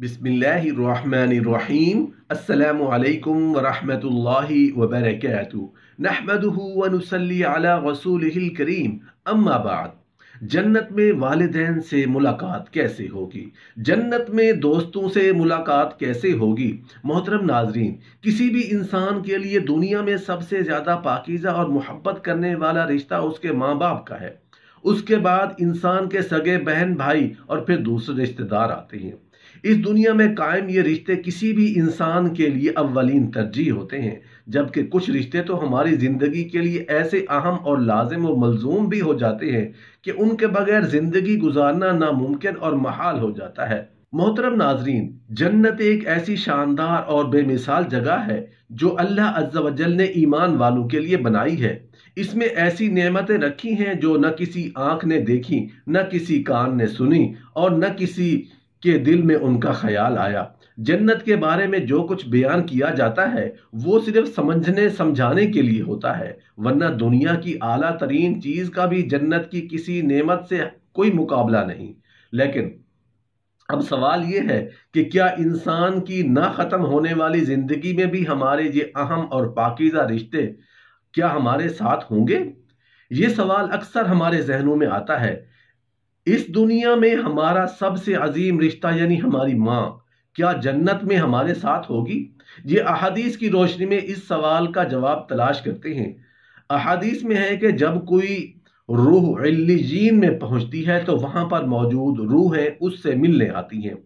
बिसमीम अल्लाम वरहमतुल्लाहि वबरकatuh नहमदुहु व अला रसूलिहिल करीम अम्मा बाद जन्नत में वालदेन से मुलाकात कैसे होगी जन्नत में दोस्तों से मुलाकात कैसे होगी मोहतरम नाजरीन किसी भी इंसान के लिए दुनिया में सबसे ज़्यादा पाकिज़ा और मोहब्बत करने वाला रिश्ता उसके माँ बाप का है उसके बाद इंसान के सगे बहन भाई और फिर दूसरे रिश्तेदार आते हैं इस दुनिया में कायम ये रिश्ते किसी भी इंसान के लिए अवलिन तरजीह होते हैं जबकि कुछ रिश्ते तो हमारी ज़िंदगी के लिए ऐसे अहम और लाजिम और मलजूम भी हो जाते हैं कि उनके बगैर ज़िंदगी गुजारना नामुमकिन और महाल हो जाता है मोहतरम नाजरीन जन्नत एक ऐसी शानदार और बेमिसाल जगह है जो अल्लाह अज्जल ने ईमान वालों के लिए बनाई है इसमें ऐसी नेमतें रखी हैं जो न किसी आंख ने देखी न किसी कान ने सुनी और न किसी के दिल में उनका ख्याल आया जन्नत के बारे में जो कुछ बयान किया जाता है वो सिर्फ समझने समझाने के लिए होता है वरना दुनिया की आला तरीन चीज़ का भी जन्नत की किसी नेमत से कोई मुकाबला नहीं लेकिन अब सवाल ये है कि क्या इंसान की ना ख़त्म होने वाली ज़िंदगी में भी हमारे ये अहम और पाकिज़ा रिश्ते क्या हमारे साथ होंगे ये सवाल अक्सर हमारे जहनों में आता है इस दुनिया में हमारा सबसे अजीम रिश्ता यानी हमारी माँ क्या जन्नत में हमारे साथ होगी ये अहादीस की रोशनी में इस सवाल का जवाब तलाश करते हैं अहादीस में है कि जब कोई रूह रूहजीन में पहुंचती है तो वहां पर मौजूद रूह है उससे मिलने आती हैं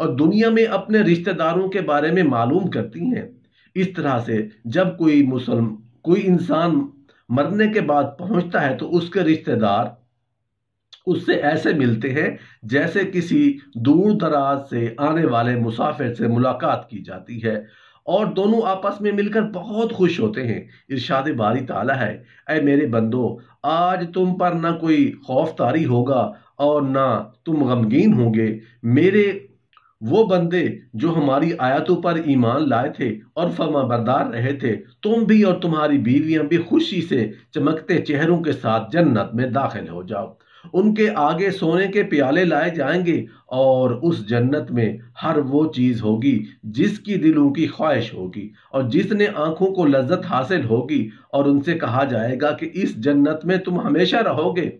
और दुनिया में अपने रिश्तेदारों के बारे में मालूम करती हैं इस तरह से जब कोई मुसलम कोई इंसान मरने के बाद पहुंचता है तो उसके रिश्तेदार उससे ऐसे मिलते हैं जैसे किसी दूर दराज से आने वाले मुसाफिर से मुलाकात की जाती है और दोनों आपस में मिलकर बहुत खुश होते हैं इरशाद बारी ताला है अय मेरे बंदो आज तुम पर ना कोई खौफ तारी होगा और ना तुम गमगीन होंगे मेरे वो बंदे जो हमारी आयतों पर ईमान लाए थे और फर्मा बरदार रहे थे तुम भी और तुम्हारी बीवियां भी खुशी से चमकते चेहरों के साथ जन्नत में दाखिल हो जाओ उनके आगे सोने के प्याले लाए जाएंगे और उस जन्नत में हर वो चीज़ होगी जिसकी दिलों की ख्वाहिश होगी और जिसने आंखों को लज्जत हासिल होगी और उनसे कहा जाएगा कि इस जन्नत में तुम हमेशा रहोगे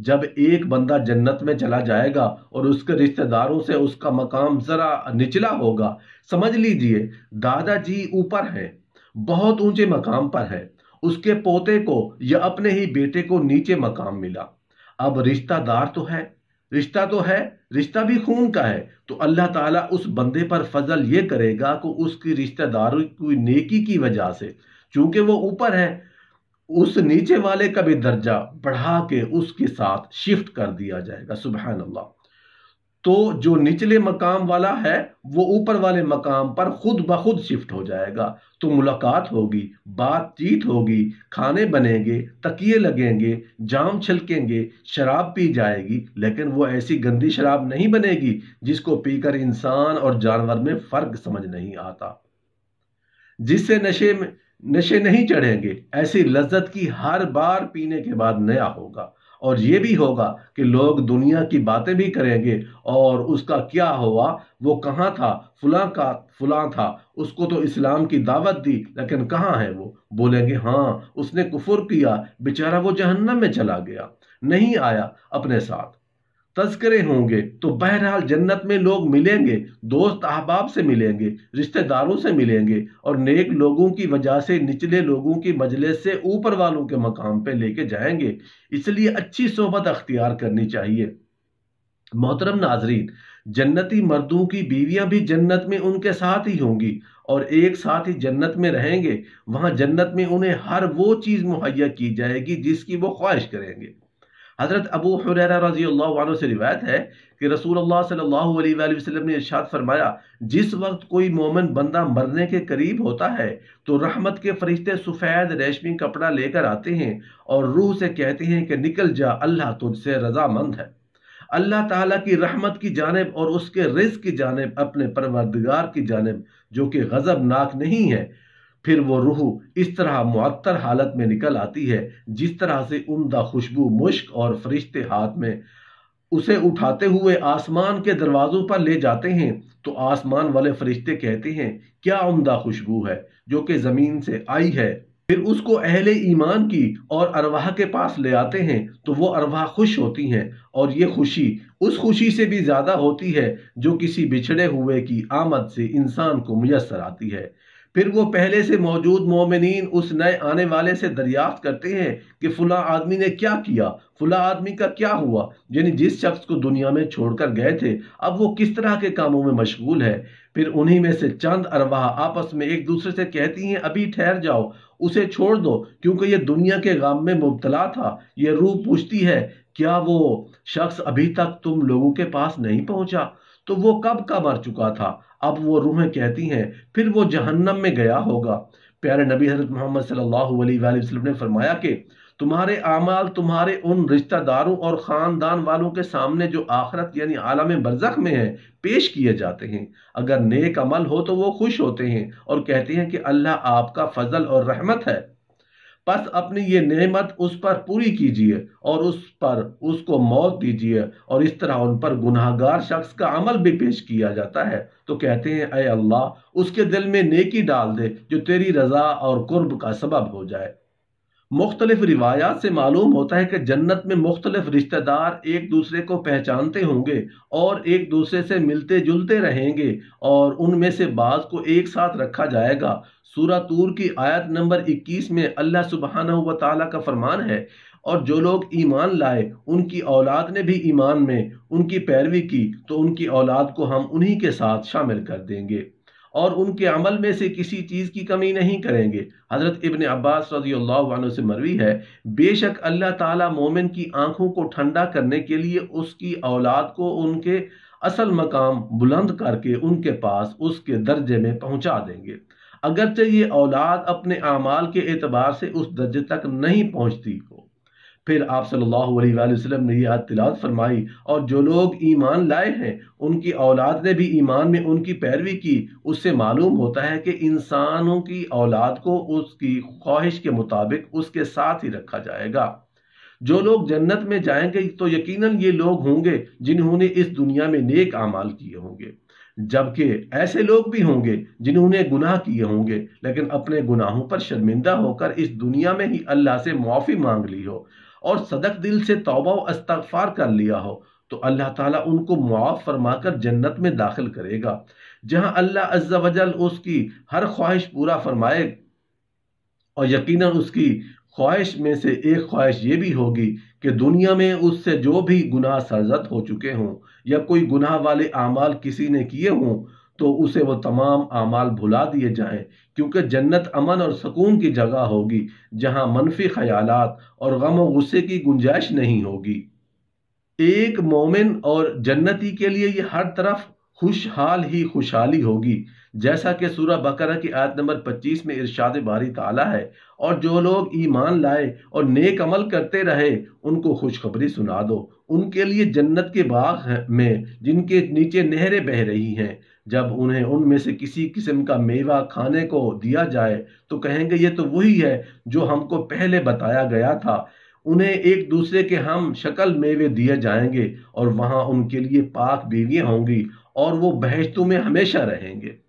जब एक बंदा जन्नत में चला जाएगा और उसके रिश्तेदारों से उसका मकाम ज़रा निचला होगा समझ लीजिए दादाजी ऊपर है बहुत ऊंचे मकाम पर है उसके पोते को या अपने ही बेटे को नीचे मकाम मिला अब रिश्तादार तो है रिश्ता तो है रिश्ता भी खून का है तो अल्लाह ताला उस बंदे पर फजल ये करेगा कि उसकी रिश्तेदारों की नेकी की वजह से चूंकि वो ऊपर है उस नीचे वाले का भी दर्जा बढ़ा के उसके साथ शिफ्ट कर दिया जाएगा सुबह अल्लाह तो जो निचले मकाम वाला है वो ऊपर वाले मकाम पर खुद ब खुद शिफ्ट हो जाएगा तो मुलाकात होगी बातचीत होगी खाने बनेंगे तकिए लगेंगे जाम छिलकेंगे शराब पी जाएगी लेकिन वो ऐसी गंदी शराब नहीं बनेगी जिसको पीकर इंसान और जानवर में फ़र्क समझ नहीं आता जिससे नशे में नशे नहीं चढ़ेंगे ऐसी लज्जत की हर बार पीने के बाद नया होगा और ये भी होगा कि लोग दुनिया की बातें भी करेंगे और उसका क्या हुआ वो कहाँ था फलां का फलां था उसको तो इस्लाम की दावत दी लेकिन कहाँ है वो बोलेंगे हाँ उसने कुफुर किया बेचारा वो जहन्नम में चला गया नहीं आया अपने साथ तस्करे होंगे तो बहरहाल जन्नत में लोग मिलेंगे दोस्त अहबाब से मिलेंगे रिश्तेदारों से मिलेंगे और नेक लोगों की वजह से निचले लोगों की मजलिस से ऊपर वालों के मकाम पे लेके जाएंगे इसलिए अच्छी सोहबत अख्तियार करनी चाहिए मोहतरम नाजरीन जन्नती मर्दों की बीवियां भी जन्नत में उनके साथ ही होंगी और एक साथ ही जन्नत में रहेंगे वहां जन्नत में उन्हें हर वो चीज़ मुहैया की जाएगी जिसकी वो ख्वाहिश करेंगे हज़रत अबू हुरैरा रजी अल्लाह से रिवायत है कि रसूल अल्लाह सल्लल्लाहु अलैहि वसल्लम ने इरशाद फरमाया जिस वक्त कोई मोमन बंदा मरने के करीब होता है तो रहमत के फरिश्ते सफ़ेद रेशमी कपड़ा लेकर आते हैं और रूह से कहते हैं कि निकल जा अल्लाह तुझसे रजामंद है अल्लाह ताला की रहमत की जानब और उसके रिज की जानब अपने परवरदगार की जानब जो कि गज़बनाक नहीं है फिर वो रूह इस तरह मअतर हालत में निकल आती है जिस तरह से उमदा खुशबू मुश्क और फरिश्ते हाथ में उसे उठाते हुए आसमान के दरवाज़ों पर ले जाते हैं तो आसमान वाले फरिश्ते कहते हैं क्या उमदा खुशबू है जो कि ज़मीन से आई है फिर उसको अहले ईमान की और अरवाह के पास ले आते हैं तो वो अरवाह खुश होती हैं और ये खुशी उस खुशी से भी ज़्यादा होती है जो किसी बिछड़े हुए की आमद से इंसान को मुयसर आती है फिर वो पहले से मौजूद मोमिन उस नए आने वाले से दरियाफ्त करते हैं कि फला आदमी ने क्या किया फला आदमी का क्या हुआ यानी जिस शख्स को दुनिया में छोड़कर गए थे अब वो किस तरह के कामों में मशगूल है फिर उन्हीं में से चंद अरवाह आपस में एक दूसरे से कहती हैं अभी ठहर जाओ उसे छोड़ दो क्योंकि ये दुनिया के गाम में मुबतला था ये रूह पूछती है क्या वो शख्स अभी तक तुम लोगों के पास नहीं पहुंचा तो वो कब का मर चुका था अब वो रूहें कहती हैं फिर वो जहन्नम में गया होगा प्यारे नबी हजरत मोहम्मद सल्लल्लाहु अलैहि वसल्लम ने फरमाया कि तुम्हारे आमाल तुम्हारे उन रिश्तेदारों और ख़ानदान वालों के सामने जो आखरत यानी आलम बरजख में है पेश किए जाते हैं अगर नेक अमल हो तो वो खुश होते हैं और कहते हैं कि अल्लाह आपका फजल और रहमत है बस अपनी ये नेमत उस पर पूरी कीजिए और उस पर उसको मौत दीजिए और इस तरह उन पर गुनाहगार शख्स का अमल भी पेश किया जाता है तो कहते हैं अय अल्लाह उसके दिल में नेकी डाल दे जो तेरी रजा और कुर्ब का सबब हो जाए मुख्तलिफ रिवायात से मालूम होता है कि जन्नत में मुख्तलिफ रिश्तेदार एक दूसरे को पहचानते होंगे और एक दूसरे से मिलते जुलते रहेंगे और उनमें से बाज को एक साथ रखा जाएगा सूरतूर तूर की आयत नंबर 21 में अल्लाह सुबहान व ताली का फरमान है और जो लोग ईमान लाए उनकी औलाद ने भी ईमान में उनकी पैरवी की तो उनकी औलाद को हम उन्हीं के साथ शामिल कर देंगे और उनके अमल में से किसी चीज़ की कमी नहीं करेंगे हज़रत इबन अब्बास रजी अल्लाह से मरवी है बेशक अल्लाह ताला मोमिन की आंखों को ठंडा करने के लिए उसकी औलाद को उनके असल मकाम बुलंद करके उनके पास उसके दर्जे में पहुंचा देंगे अगरचे ये औलाद अपने अमाल के एतबार से उस दर्जे तक नहीं पहुंचती हो फिर आप सल्लल्लाहु अलैहि वसल्लम ने यह तिलात फरमाई और जो लोग ईमान लाए हैं उनकी औलाद ने भी ईमान में उनकी पैरवी की उससे मालूम होता है कि इंसानों की औलाद को उसकी ख्वाहिश के मुताबिक उसके साथ ही रखा जाएगा जो लोग जन्नत में जाएंगे तो यकीनन ये लोग होंगे जिन्होंने इस दुनिया में नेक अमाल किए होंगे जबकि ऐसे लोग भी होंगे जिन्होंने गुनाह किए होंगे लेकिन अपने गुनाहों पर शर्मिंदा होकर इस दुनिया में ही अल्लाह से माफ़ी मांग ली हो और सदक दिल से तोबा अस्तफार कर लिया हो तो अल्लाह ताला उनको मुआफ़ फरमाकर जन्नत में दाखिल करेगा जहां अल्लाह अज्जा वजल उसकी हर ख्वाहिश पूरा फरमाए और यकीन उसकी ख्वाहिश में से एक ख्वाहिश ये भी होगी कि दुनिया में उससे जो भी गुनाह सरजद हो चुके हों या कोई गुनाह वाले अमाल किसी ने किए हों तो उसे वो तमाम अमाल भुला दिए जाएं क्योंकि जन्नत अमन और सुकून की जगह होगी जहां मनफी ख्यालात और गम गुस्से की गुंजाइश नहीं होगी एक मोमिन और जन्नती के लिए ये हर तरफ खुशहाल ही खुशहाली होगी जैसा कि सूर्य बकरा की आयत नंबर 25 में इरशाद बारी ताला है और जो लोग ईमान लाए और नेक अमल करते रहे उनको खुशखबरी सुना दो उनके लिए जन्नत के बाग में जिनके नीचे नहरें बह रही हैं जब उन्हें उनमें से किसी किस्म का मेवा खाने को दिया जाए तो कहेंगे ये तो वही है जो हमको पहले बताया गया था उन्हें एक दूसरे के हम शक्ल मेवे दिए जाएंगे और वहाँ उनके लिए पाक बीवियाँ होंगी और वो बहशतों में हमेशा रहेंगे